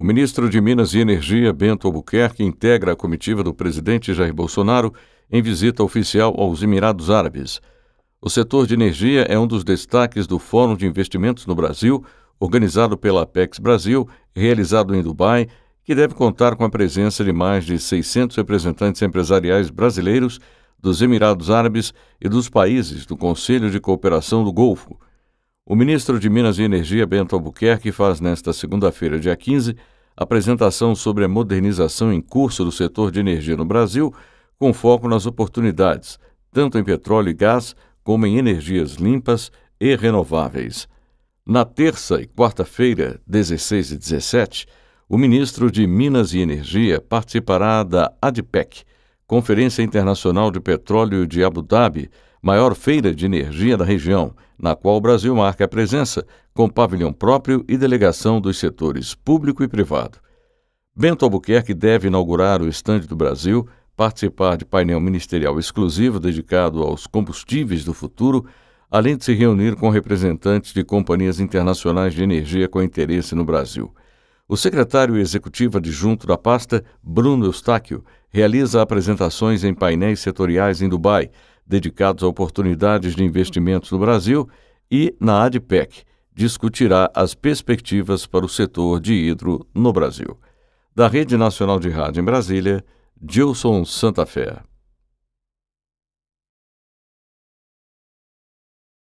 O ministro de Minas e Energia, Bento Albuquerque, integra a comitiva do presidente Jair Bolsonaro em visita oficial aos Emirados Árabes. O setor de energia é um dos destaques do Fórum de Investimentos no Brasil, organizado pela Apex Brasil, realizado em Dubai, que deve contar com a presença de mais de 600 representantes empresariais brasileiros, dos Emirados Árabes e dos países do Conselho de Cooperação do Golfo, o ministro de Minas e Energia, Bento Albuquerque, faz nesta segunda-feira, dia 15, apresentação sobre a modernização em curso do setor de energia no Brasil, com foco nas oportunidades, tanto em petróleo e gás, como em energias limpas e renováveis. Na terça e quarta-feira, 16 e 17, o ministro de Minas e Energia participará da ADPEC, Conferência Internacional de Petróleo de Abu Dhabi, maior feira de energia da região, na qual o Brasil marca a presença, com pavilhão próprio e delegação dos setores público e privado. Bento Albuquerque deve inaugurar o estande do Brasil, participar de painel ministerial exclusivo dedicado aos combustíveis do futuro, além de se reunir com representantes de companhias internacionais de energia com interesse no Brasil. O secretário executivo adjunto da pasta, Bruno Eustáquio, realiza apresentações em painéis setoriais em Dubai, dedicados a oportunidades de investimentos no Brasil, e na ADPEC, discutirá as perspectivas para o setor de hidro no Brasil. Da Rede Nacional de Rádio em Brasília, Gilson Santa Fé.